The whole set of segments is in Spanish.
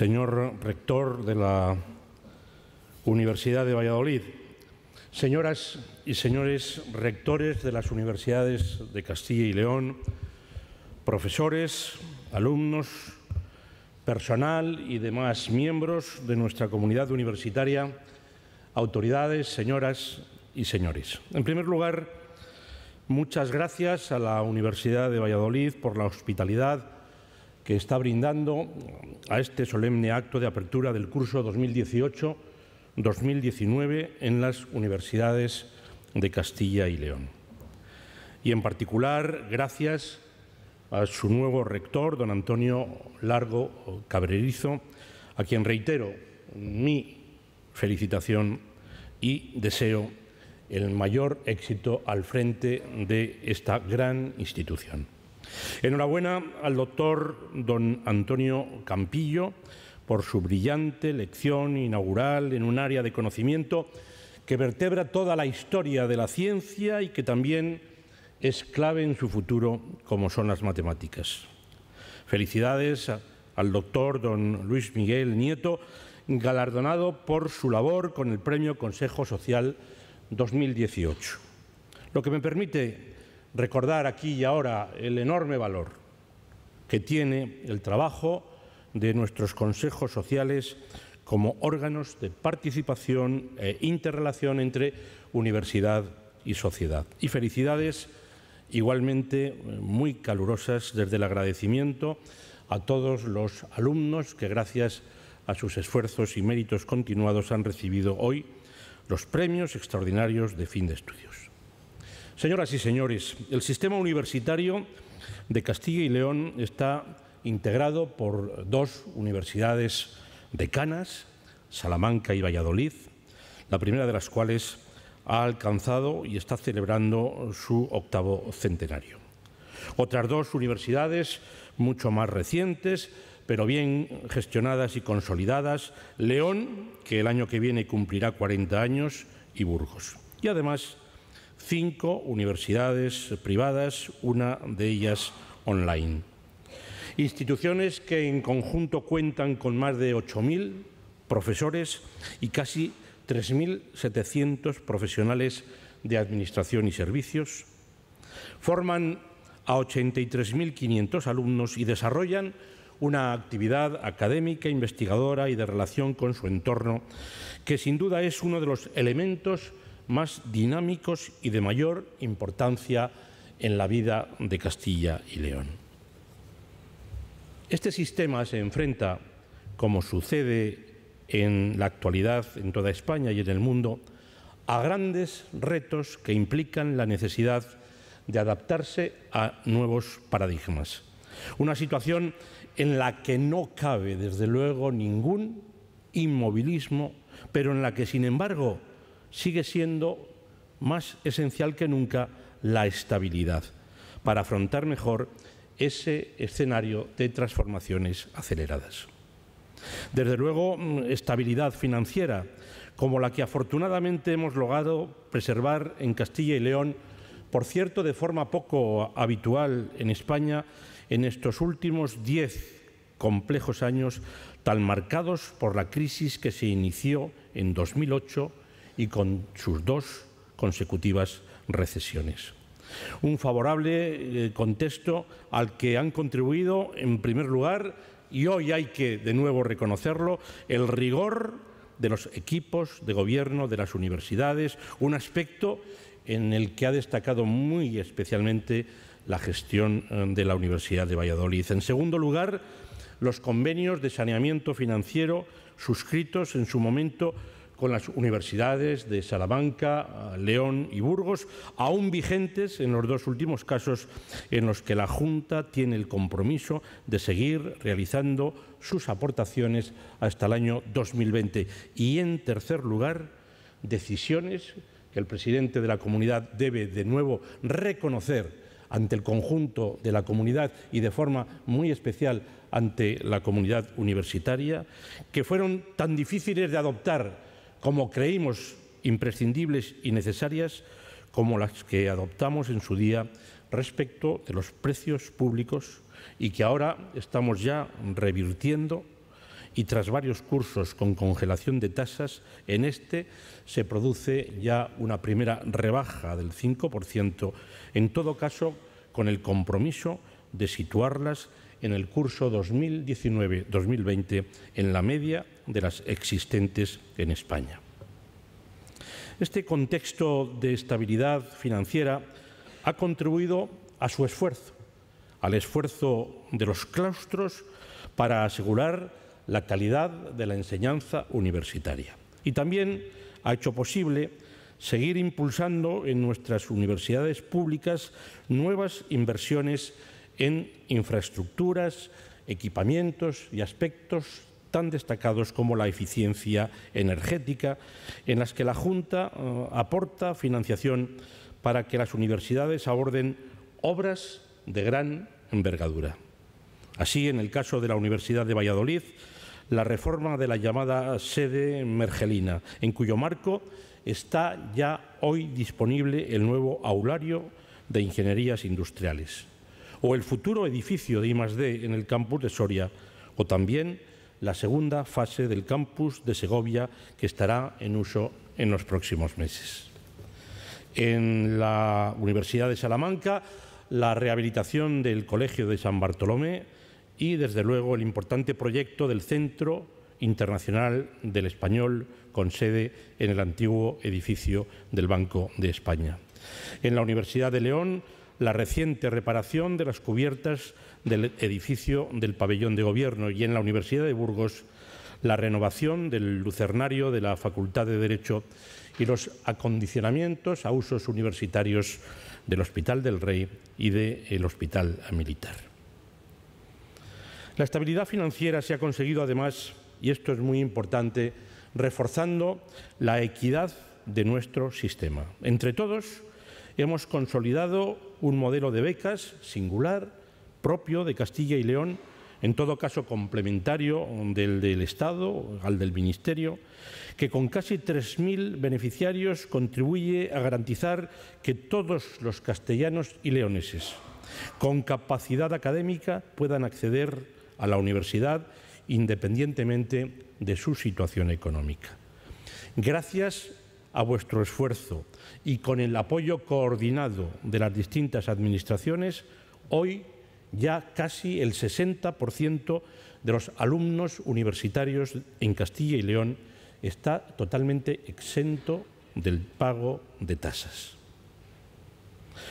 señor rector de la Universidad de Valladolid, señoras y señores rectores de las universidades de Castilla y León, profesores, alumnos, personal y demás miembros de nuestra comunidad universitaria, autoridades, señoras y señores. En primer lugar, muchas gracias a la Universidad de Valladolid por la hospitalidad que está brindando a este solemne acto de apertura del curso 2018-2019 en las universidades de Castilla y León. Y en particular, gracias a su nuevo rector, don Antonio Largo Cabrerizo, a quien reitero mi felicitación y deseo el mayor éxito al frente de esta gran institución. Enhorabuena al doctor don Antonio Campillo por su brillante lección inaugural en un área de conocimiento que vertebra toda la historia de la ciencia y que también es clave en su futuro como son las matemáticas. Felicidades al doctor don Luis Miguel Nieto, galardonado por su labor con el Premio Consejo Social 2018. Lo que me permite recordar aquí y ahora el enorme valor que tiene el trabajo de nuestros consejos sociales como órganos de participación e interrelación entre universidad y sociedad. Y felicidades igualmente muy calurosas desde el agradecimiento a todos los alumnos que gracias a sus esfuerzos y méritos continuados han recibido hoy los premios extraordinarios de fin de estudios. Señoras y señores, el sistema universitario de Castilla y León está integrado por dos universidades decanas, Salamanca y Valladolid, la primera de las cuales ha alcanzado y está celebrando su octavo centenario. Otras dos universidades mucho más recientes, pero bien gestionadas y consolidadas, León, que el año que viene cumplirá 40 años, y Burgos. Y además cinco universidades privadas, una de ellas online. Instituciones que en conjunto cuentan con más de 8.000 profesores y casi 3.700 profesionales de administración y servicios. Forman a 83.500 alumnos y desarrollan una actividad académica, investigadora y de relación con su entorno, que sin duda es uno de los elementos más dinámicos y de mayor importancia en la vida de Castilla y León. Este sistema se enfrenta, como sucede en la actualidad en toda España y en el mundo, a grandes retos que implican la necesidad de adaptarse a nuevos paradigmas. Una situación en la que no cabe, desde luego, ningún inmovilismo, pero en la que, sin embargo, sigue siendo más esencial que nunca la estabilidad para afrontar mejor ese escenario de transformaciones aceleradas. Desde luego, mm, estabilidad financiera, como la que afortunadamente hemos logrado preservar en Castilla y León, por cierto, de forma poco habitual en España, en estos últimos diez complejos años tan marcados por la crisis que se inició en 2008 y con sus dos consecutivas recesiones. Un favorable eh, contexto al que han contribuido, en primer lugar, y hoy hay que de nuevo reconocerlo, el rigor de los equipos de gobierno de las universidades, un aspecto en el que ha destacado muy especialmente la gestión eh, de la Universidad de Valladolid. En segundo lugar, los convenios de saneamiento financiero suscritos en su momento con las universidades de Salamanca, León y Burgos, aún vigentes en los dos últimos casos en los que la Junta tiene el compromiso de seguir realizando sus aportaciones hasta el año 2020. Y en tercer lugar, decisiones que el presidente de la comunidad debe de nuevo reconocer ante el conjunto de la comunidad y de forma muy especial ante la comunidad universitaria, que fueron tan difíciles de adoptar como creímos imprescindibles y necesarias como las que adoptamos en su día respecto de los precios públicos y que ahora estamos ya revirtiendo y tras varios cursos con congelación de tasas, en este se produce ya una primera rebaja del 5%, en todo caso con el compromiso de situarlas en el curso 2019-2020 en la media de las existentes en España. Este contexto de estabilidad financiera ha contribuido a su esfuerzo, al esfuerzo de los claustros para asegurar la calidad de la enseñanza universitaria. Y también ha hecho posible seguir impulsando en nuestras universidades públicas nuevas inversiones en infraestructuras, equipamientos y aspectos tan destacados como la eficiencia energética, en las que la Junta eh, aporta financiación para que las universidades aborden obras de gran envergadura. Así, en el caso de la Universidad de Valladolid, la reforma de la llamada sede mergelina, en cuyo marco está ya hoy disponible el nuevo aulario de ingenierías industriales, o el futuro edificio de I+.D. en el campus de Soria, o también la segunda fase del campus de Segovia que estará en uso en los próximos meses. En la Universidad de Salamanca, la rehabilitación del Colegio de San Bartolomé y, desde luego, el importante proyecto del Centro Internacional del Español con sede en el antiguo edificio del Banco de España. En la Universidad de León, la reciente reparación de las cubiertas del edificio del pabellón de gobierno y en la Universidad de Burgos la renovación del lucernario de la Facultad de Derecho y los acondicionamientos a usos universitarios del Hospital del Rey y del Hospital Militar. La estabilidad financiera se ha conseguido además, y esto es muy importante, reforzando la equidad de nuestro sistema. Entre todos, hemos consolidado un modelo de becas singular, propio de Castilla y León, en todo caso complementario del del Estado, al del Ministerio, que con casi 3.000 beneficiarios contribuye a garantizar que todos los castellanos y leoneses con capacidad académica puedan acceder a la universidad independientemente de su situación económica. Gracias a vuestro esfuerzo y con el apoyo coordinado de las distintas administraciones, hoy ya casi el 60% de los alumnos universitarios en Castilla y León está totalmente exento del pago de tasas.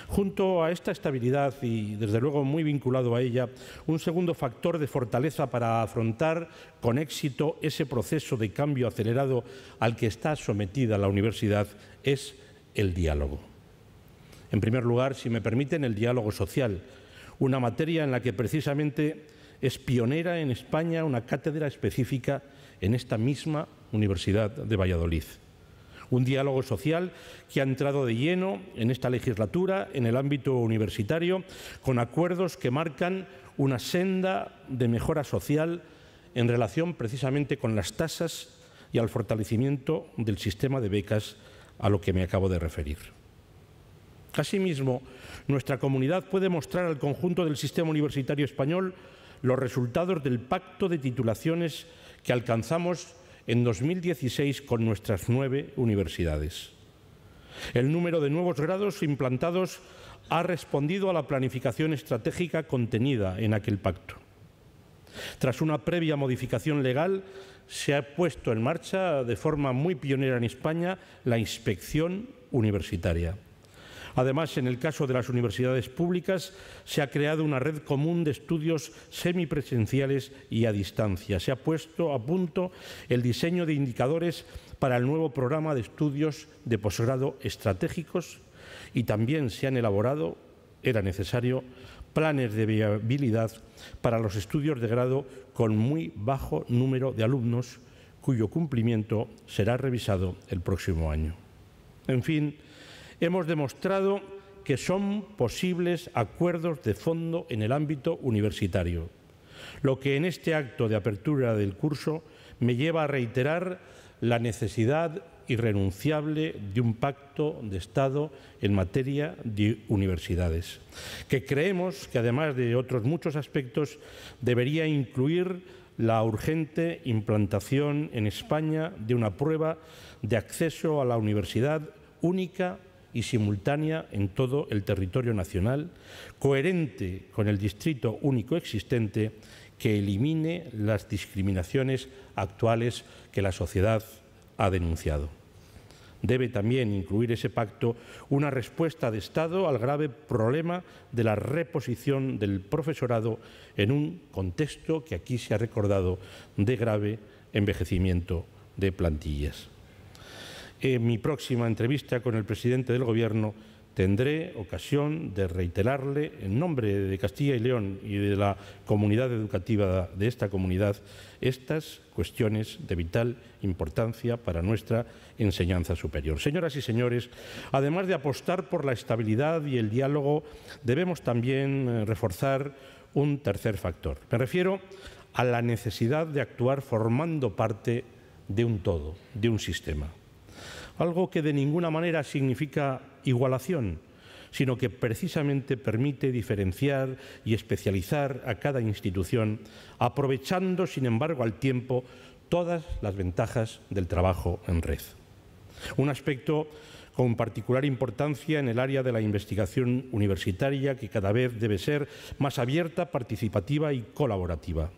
Junto a esta estabilidad y, desde luego, muy vinculado a ella, un segundo factor de fortaleza para afrontar con éxito ese proceso de cambio acelerado al que está sometida la universidad es el diálogo. En primer lugar, si me permiten, el diálogo social, una materia en la que precisamente es pionera en España una cátedra específica en esta misma Universidad de Valladolid un diálogo social que ha entrado de lleno en esta legislatura, en el ámbito universitario, con acuerdos que marcan una senda de mejora social en relación precisamente con las tasas y al fortalecimiento del sistema de becas a lo que me acabo de referir. Asimismo, nuestra comunidad puede mostrar al conjunto del sistema universitario español los resultados del pacto de titulaciones que alcanzamos en 2016 con nuestras nueve universidades. El número de nuevos grados implantados ha respondido a la planificación estratégica contenida en aquel pacto. Tras una previa modificación legal, se ha puesto en marcha de forma muy pionera en España la inspección universitaria. Además, en el caso de las universidades públicas, se ha creado una red común de estudios semipresenciales y a distancia. Se ha puesto a punto el diseño de indicadores para el nuevo programa de estudios de posgrado estratégicos y también se han elaborado, era necesario, planes de viabilidad para los estudios de grado con muy bajo número de alumnos cuyo cumplimiento será revisado el próximo año. En fin, hemos demostrado que son posibles acuerdos de fondo en el ámbito universitario, lo que en este acto de apertura del curso me lleva a reiterar la necesidad irrenunciable de un pacto de Estado en materia de universidades, que creemos que además de otros muchos aspectos debería incluir la urgente implantación en España de una prueba de acceso a la universidad única y simultánea en todo el territorio nacional, coherente con el distrito único existente que elimine las discriminaciones actuales que la sociedad ha denunciado. Debe también incluir ese pacto una respuesta de Estado al grave problema de la reposición del profesorado en un contexto que aquí se ha recordado de grave envejecimiento de plantillas. En mi próxima entrevista con el presidente del Gobierno tendré ocasión de reiterarle, en nombre de Castilla y León y de la comunidad educativa de esta comunidad, estas cuestiones de vital importancia para nuestra enseñanza superior. Señoras y señores, además de apostar por la estabilidad y el diálogo, debemos también eh, reforzar un tercer factor. Me refiero a la necesidad de actuar formando parte de un todo, de un sistema algo que de ninguna manera significa igualación, sino que precisamente permite diferenciar y especializar a cada institución, aprovechando, sin embargo, al tiempo todas las ventajas del trabajo en red. Un aspecto con particular importancia en el área de la investigación universitaria, que cada vez debe ser más abierta, participativa y colaborativa.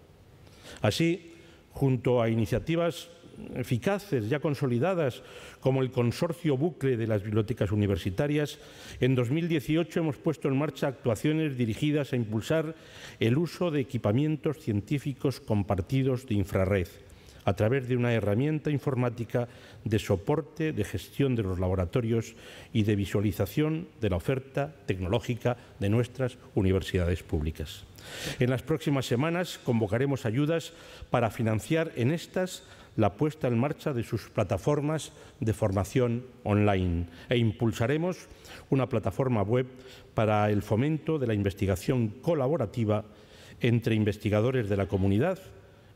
Así, junto a iniciativas eficaces, ya consolidadas, como el Consorcio Bucle de las Bibliotecas Universitarias, en 2018 hemos puesto en marcha actuaciones dirigidas a impulsar el uso de equipamientos científicos compartidos de infrarred a través de una herramienta informática de soporte de gestión de los laboratorios y de visualización de la oferta tecnológica de nuestras universidades públicas. En las próximas semanas convocaremos ayudas para financiar en estas la puesta en marcha de sus plataformas de formación online e impulsaremos una plataforma web para el fomento de la investigación colaborativa entre investigadores de la comunidad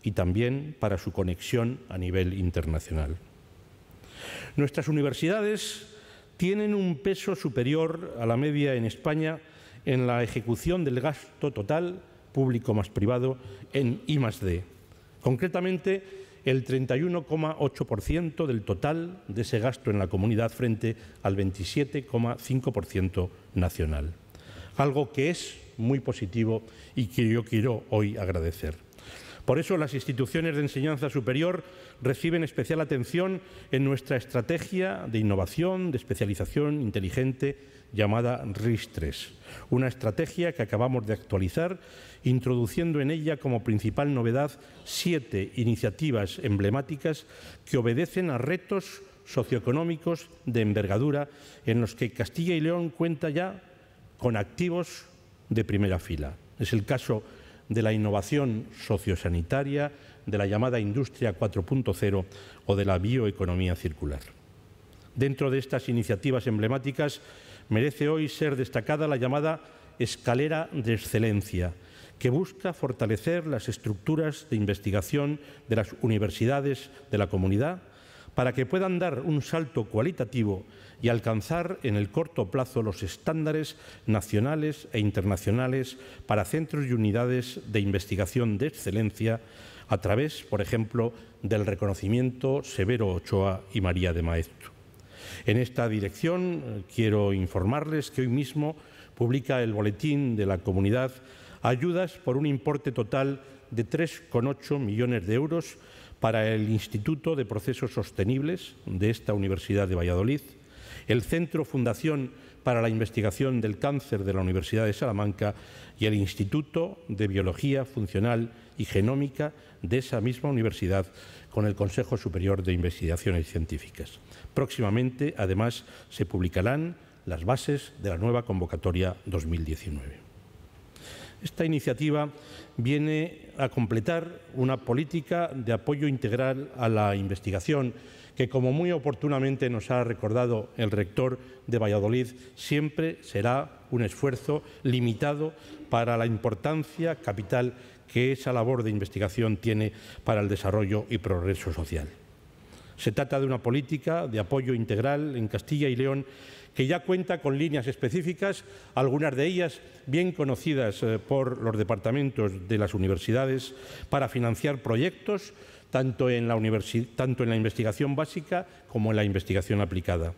y también para su conexión a nivel internacional. Nuestras universidades tienen un peso superior a la media en España en la ejecución del gasto total, público más privado, en I +D. Concretamente, el 31,8% del total de ese gasto en la comunidad frente al 27,5% nacional. Algo que es muy positivo y que yo quiero hoy agradecer. Por eso las instituciones de enseñanza superior reciben especial atención en nuestra estrategia de innovación, de especialización inteligente llamada RIS3, una estrategia que acabamos de actualizar, introduciendo en ella como principal novedad siete iniciativas emblemáticas que obedecen a retos socioeconómicos de envergadura en los que Castilla y León cuenta ya con activos de primera fila. Es el caso de la innovación sociosanitaria, de la llamada industria 4.0 o de la bioeconomía circular. Dentro de estas iniciativas emblemáticas merece hoy ser destacada la llamada escalera de excelencia, que busca fortalecer las estructuras de investigación de las universidades de la comunidad, para que puedan dar un salto cualitativo y alcanzar en el corto plazo los estándares nacionales e internacionales para centros y unidades de investigación de excelencia a través, por ejemplo, del reconocimiento Severo Ochoa y María de Maestro. En esta dirección eh, quiero informarles que hoy mismo publica el Boletín de la Comunidad ayudas por un importe total de 3,8 millones de euros para el Instituto de Procesos Sostenibles de esta Universidad de Valladolid, el Centro Fundación para la Investigación del Cáncer de la Universidad de Salamanca y el Instituto de Biología Funcional y Genómica de esa misma universidad con el Consejo Superior de Investigaciones Científicas. Próximamente, además, se publicarán las bases de la nueva convocatoria 2019. Esta iniciativa viene a completar una política de apoyo integral a la investigación que, como muy oportunamente nos ha recordado el rector de Valladolid, siempre será un esfuerzo limitado para la importancia capital que esa labor de investigación tiene para el desarrollo y progreso social. Se trata de una política de apoyo integral en Castilla y León que ya cuenta con líneas específicas, algunas de ellas bien conocidas eh, por los departamentos de las universidades, para financiar proyectos tanto en, la investigación básica como en la investigación aplicada,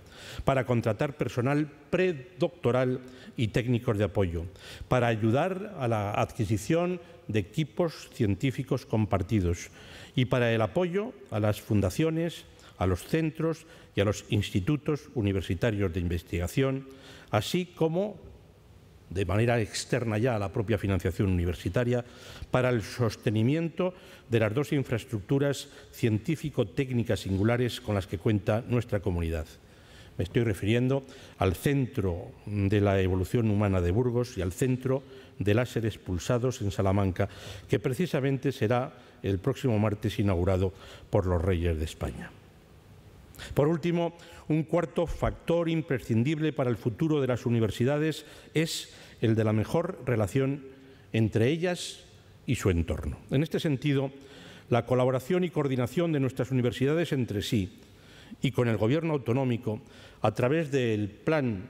para contratar personal predoctoral y técnicos de apoyo, para ayudar a la adquisición de equipos científicos compartidos y para el apoyo a las fundaciones, a los centros y a los institutos universitarios de investigación, así como de manera externa ya a la propia financiación universitaria, para el sostenimiento de las dos infraestructuras científico-técnicas singulares con las que cuenta nuestra comunidad. Me estoy refiriendo al Centro de la Evolución Humana de Burgos y al Centro de Láseres pulsados en Salamanca, que precisamente será el próximo martes inaugurado por los Reyes de España. Por último, un cuarto factor imprescindible para el futuro de las universidades es el de la mejor relación entre ellas y su entorno. En este sentido, la colaboración y coordinación de nuestras universidades entre sí y con el Gobierno autonómico a través del Plan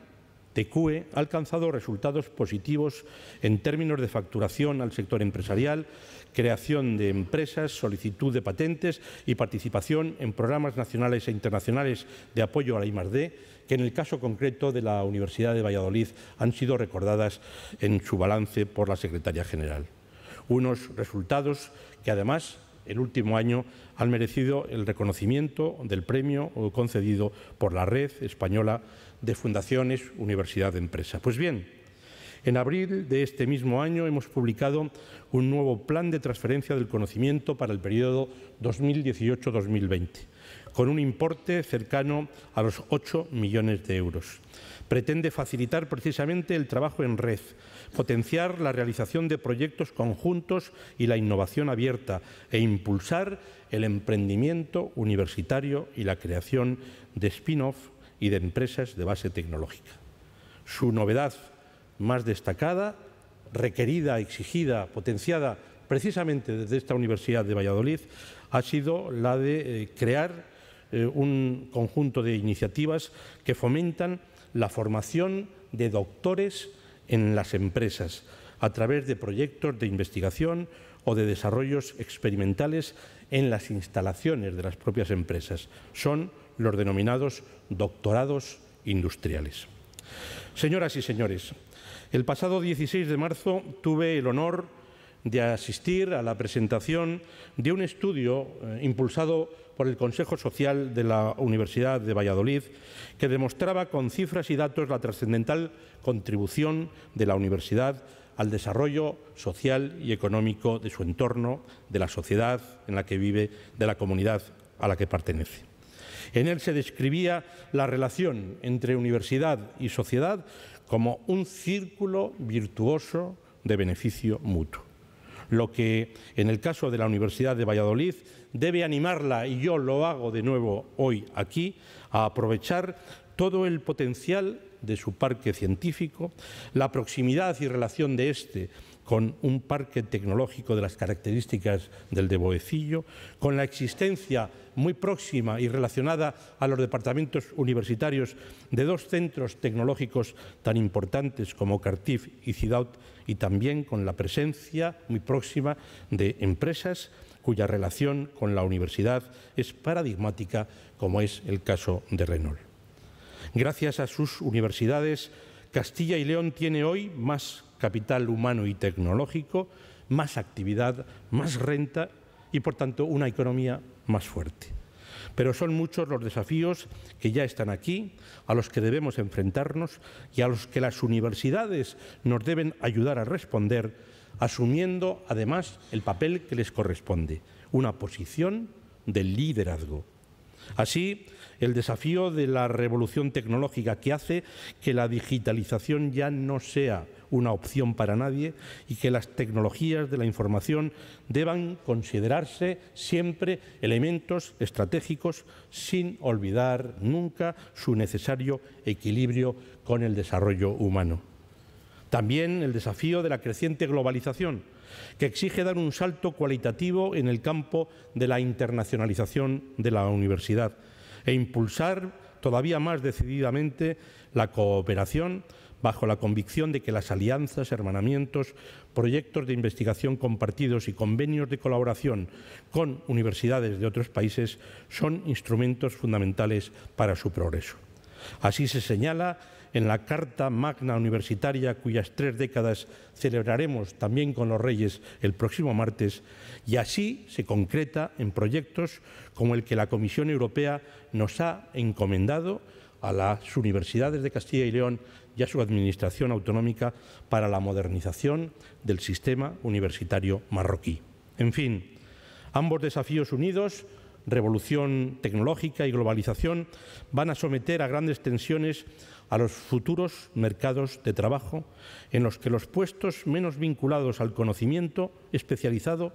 TQE ha alcanzado resultados positivos en términos de facturación al sector empresarial, creación de empresas, solicitud de patentes y participación en programas nacionales e internacionales de apoyo a la I+D, que en el caso concreto de la Universidad de Valladolid han sido recordadas en su balance por la Secretaría General. Unos resultados que además el último año han merecido el reconocimiento del premio concedido por la Red Española de Fundaciones Universidad de Empresa. Pues bien, en abril de este mismo año hemos publicado un nuevo plan de transferencia del conocimiento para el periodo 2018-2020, con un importe cercano a los 8 millones de euros. Pretende facilitar precisamente el trabajo en red, potenciar la realización de proyectos conjuntos y la innovación abierta e impulsar el emprendimiento universitario y la creación de spin-off y de empresas de base tecnológica. Su novedad más destacada, requerida, exigida, potenciada precisamente desde esta Universidad de Valladolid, ha sido la de eh, crear eh, un conjunto de iniciativas que fomentan la formación de doctores en las empresas a través de proyectos de investigación o de desarrollos experimentales en las instalaciones de las propias empresas. Son los denominados doctorados industriales. Señoras y señores, el pasado 16 de marzo tuve el honor de asistir a la presentación de un estudio eh, impulsado por el Consejo Social de la Universidad de Valladolid, que demostraba con cifras y datos la trascendental contribución de la universidad al desarrollo social y económico de su entorno, de la sociedad en la que vive, de la comunidad a la que pertenece. En él se describía la relación entre universidad y sociedad como un círculo virtuoso de beneficio mutuo lo que en el caso de la Universidad de Valladolid debe animarla, y yo lo hago de nuevo hoy aquí, a aprovechar todo el potencial de su parque científico, la proximidad y relación de este con un parque tecnológico de las características del de Boecillo, con la existencia muy próxima y relacionada a los departamentos universitarios de dos centros tecnológicos tan importantes como Cartif y Cidaut, y también con la presencia muy próxima de empresas cuya relación con la universidad es paradigmática, como es el caso de Renault. Gracias a sus universidades, Castilla y León tiene hoy más capital humano y tecnológico, más actividad, más renta y, por tanto, una economía más fuerte. Pero son muchos los desafíos que ya están aquí, a los que debemos enfrentarnos y a los que las universidades nos deben ayudar a responder, asumiendo además el papel que les corresponde, una posición de liderazgo. Así, el desafío de la revolución tecnológica que hace que la digitalización ya no sea una opción para nadie y que las tecnologías de la información deban considerarse siempre elementos estratégicos sin olvidar nunca su necesario equilibrio con el desarrollo humano. También el desafío de la creciente globalización, que exige dar un salto cualitativo en el campo de la internacionalización de la universidad e impulsar todavía más decididamente la cooperación bajo la convicción de que las alianzas, hermanamientos, proyectos de investigación compartidos y convenios de colaboración con universidades de otros países son instrumentos fundamentales para su progreso. Así se señala en la Carta Magna Universitaria, cuyas tres décadas celebraremos también con los Reyes el próximo martes, y así se concreta en proyectos como el que la Comisión Europea nos ha encomendado a las universidades de Castilla y León y a su administración autonómica para la modernización del sistema universitario marroquí. En fin, ambos desafíos unidos, revolución tecnológica y globalización, van a someter a grandes tensiones a los futuros mercados de trabajo en los que los puestos menos vinculados al conocimiento especializado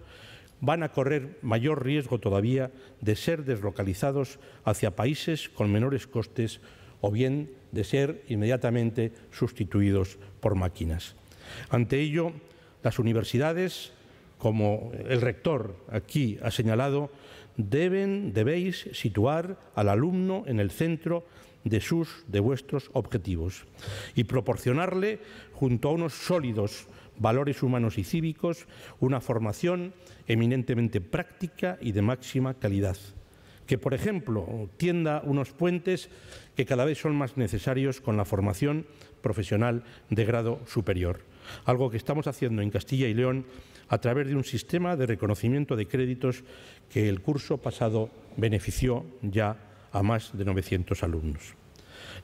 van a correr mayor riesgo todavía de ser deslocalizados hacia países con menores costes o bien de ser inmediatamente sustituidos por máquinas. Ante ello, las universidades, como el rector aquí ha señalado, deben, debéis situar al alumno en el centro de sus, de vuestros objetivos y proporcionarle, junto a unos sólidos valores humanos y cívicos, una formación eminentemente práctica y de máxima calidad que, por ejemplo, tienda unos puentes que cada vez son más necesarios con la formación profesional de grado superior, algo que estamos haciendo en Castilla y León a través de un sistema de reconocimiento de créditos que el curso pasado benefició ya a más de 900 alumnos.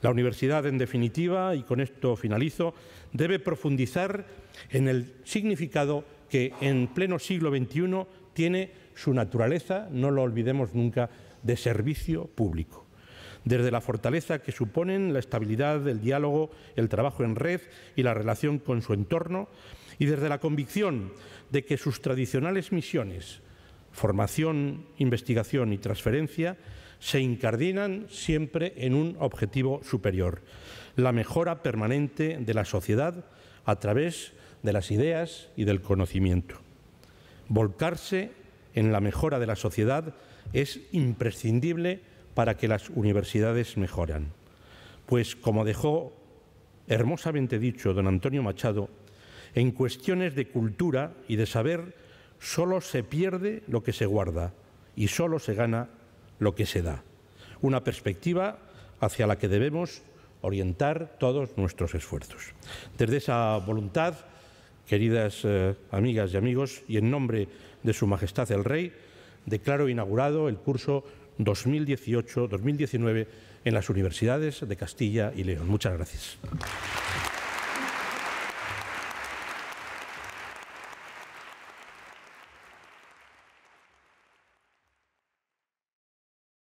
La universidad, en definitiva, y con esto finalizo, debe profundizar en el significado que en pleno siglo XXI tiene su naturaleza, no lo olvidemos nunca, de servicio público. Desde la fortaleza que suponen la estabilidad, el diálogo, el trabajo en red y la relación con su entorno, y desde la convicción de que sus tradicionales misiones, formación, investigación y transferencia, se incardinan siempre en un objetivo superior, la mejora permanente de la sociedad a través de las ideas y del conocimiento. Volcarse en la mejora de la sociedad es imprescindible para que las universidades mejoran. Pues, como dejó hermosamente dicho don Antonio Machado, en cuestiones de cultura y de saber solo se pierde lo que se guarda y solo se gana lo que se da. Una perspectiva hacia la que debemos orientar todos nuestros esfuerzos. Desde esa voluntad, queridas eh, amigas y amigos, y en nombre de Su Majestad el Rey, declaro inaugurado el curso 2018-2019 en las universidades de Castilla y León. Muchas gracias.